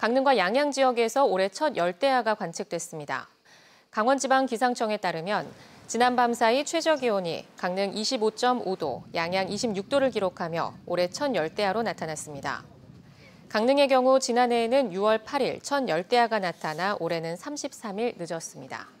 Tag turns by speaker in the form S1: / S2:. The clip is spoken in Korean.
S1: 강릉과 양양 지역에서 올해 첫 열대야가 관측됐습니다. 강원지방기상청에 따르면 지난 밤 사이 최저 기온이 강릉 25.5도, 양양 26도를 기록하며 올해 첫 열대야로 나타났습니다. 강릉의 경우 지난해에는 6월 8일 첫 열대야가 나타나 올해는 33일 늦었습니다.